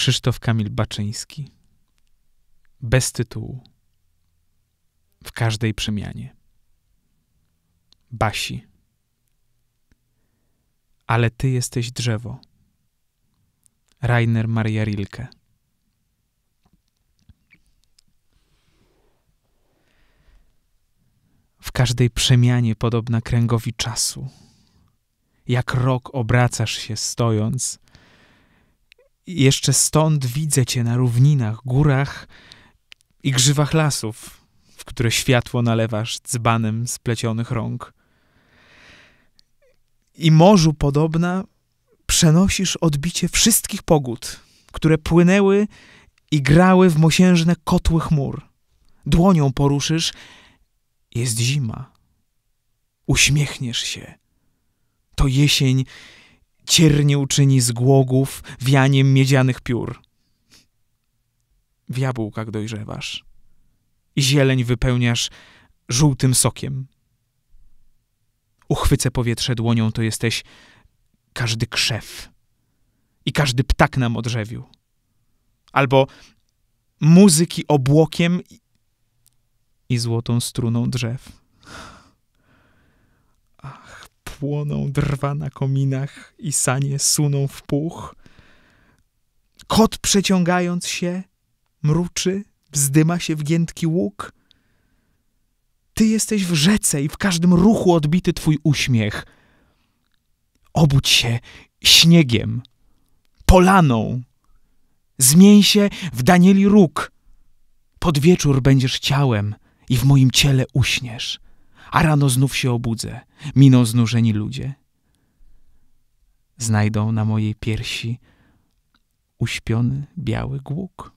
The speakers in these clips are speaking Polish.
Krzysztof Kamil Baczyński. Bez tytułu. W każdej przemianie. Basi. Ale ty jesteś drzewo. Rainer Maria Rilke. W każdej przemianie podobna kręgowi czasu. Jak rok obracasz się stojąc, jeszcze stąd widzę cię na równinach, górach i grzywach lasów, w które światło nalewasz dzbanem splecionych rąk. I morzu podobna przenosisz odbicie wszystkich pogód, które płynęły i grały w mosiężne kotły chmur. Dłonią poruszysz, jest zima. Uśmiechniesz się. To jesień ciernie uczyni z głogów wianiem miedzianych piór. W jabłkach dojrzewasz i zieleń wypełniasz żółtym sokiem. Uchwycę powietrze dłonią, to jesteś każdy krzew i każdy ptak na modrzewiu. Albo muzyki obłokiem i złotą struną drzew płoną drwa na kominach i sanie suną w puch. Kot przeciągając się, mruczy, wzdyma się w giętki łuk. Ty jesteś w rzece i w każdym ruchu odbity twój uśmiech. Obudź się śniegiem, polaną. Zmień się w Danieli róg. Pod wieczór będziesz ciałem i w moim ciele uśniesz a rano znów się obudzę, miną znużeni ludzie. Znajdą na mojej piersi uśpiony biały głuk.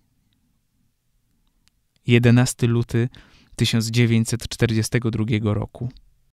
11 luty 1942 roku.